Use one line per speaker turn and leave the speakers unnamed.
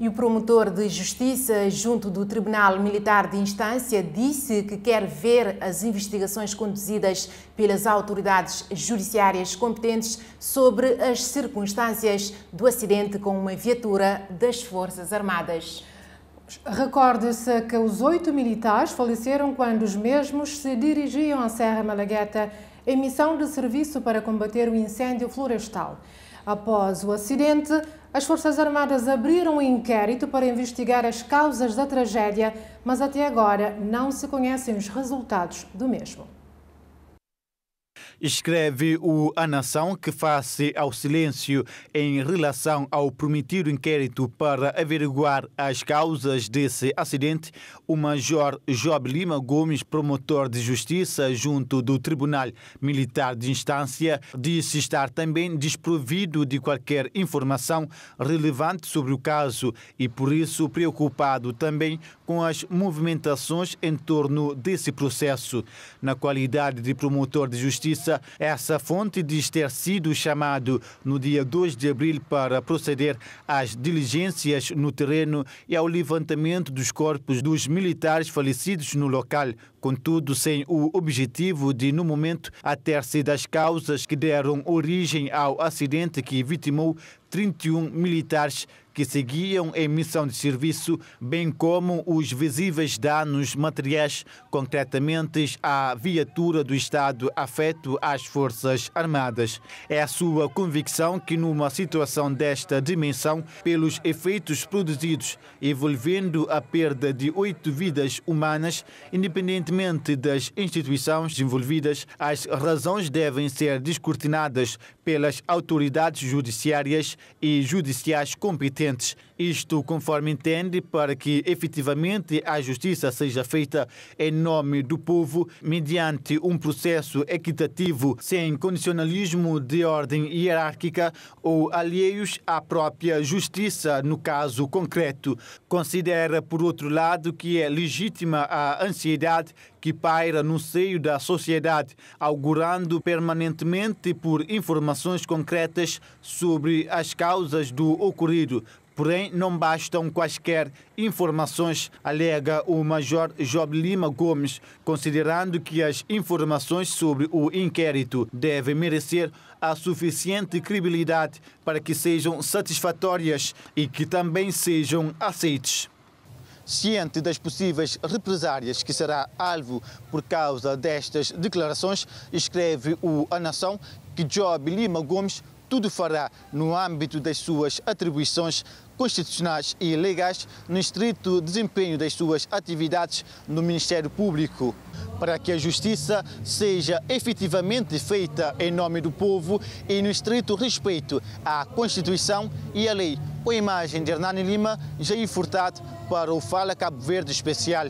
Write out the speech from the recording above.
E o promotor de justiça, junto do Tribunal Militar de Instância, disse que quer ver as investigações conduzidas pelas autoridades judiciárias competentes sobre as circunstâncias do acidente com uma viatura das Forças Armadas. Recorda-se que os oito militares faleceram quando os mesmos se dirigiam à Serra Malagueta em missão de serviço para combater o incêndio florestal. Após o acidente, as Forças Armadas abriram um inquérito para investigar as causas da tragédia, mas até agora não se conhecem os resultados do mesmo
escreve o A Nação, que face ao silêncio em relação ao permitido inquérito para averiguar as causas desse acidente, o Major Job Lima Gomes, promotor de justiça junto do Tribunal Militar de Instância, disse estar também desprovido de qualquer informação relevante sobre o caso e, por isso, preocupado também com as movimentações em torno desse processo. Na qualidade de promotor de justiça, justiça. Essa fonte diz ter sido chamado no dia 2 de abril para proceder às diligências no terreno e ao levantamento dos corpos dos militares falecidos no local contudo sem o objetivo de, no momento, ater-se das causas que deram origem ao acidente que vitimou 31 militares que seguiam em missão de serviço, bem como os visíveis danos materiais, concretamente à viatura do Estado afeto às Forças Armadas. É a sua convicção que, numa situação desta dimensão, pelos efeitos produzidos, envolvendo a perda de oito vidas humanas, independente independentemente das instituições envolvidas, as razões devem ser descortinadas pelas autoridades judiciárias e judiciais competentes. Isto conforme entende para que efetivamente a justiça seja feita em nome do povo, mediante um processo equitativo, sem condicionalismo de ordem hierárquica ou alheios à própria justiça no caso concreto. Considera, por outro lado, que é legítima a ansiedade que paira no seio da sociedade, augurando permanentemente por informações concretas sobre as causas do ocorrido, Porém, não bastam quaisquer informações, alega o Major Job Lima Gomes, considerando que as informações sobre o inquérito devem merecer a suficiente credibilidade para que sejam satisfatórias e que também sejam aceites. Ciente das possíveis represárias que será alvo por causa destas declarações, escreve o A Nação que Job Lima Gomes tudo fará no âmbito das suas atribuições constitucionais e legais no estrito desempenho das suas atividades no Ministério Público para que a justiça seja efetivamente feita em nome do povo e no estrito respeito à Constituição e à lei. Com a imagem de Hernani Lima, Jair Furtado para o Fala Cabo Verde Especial.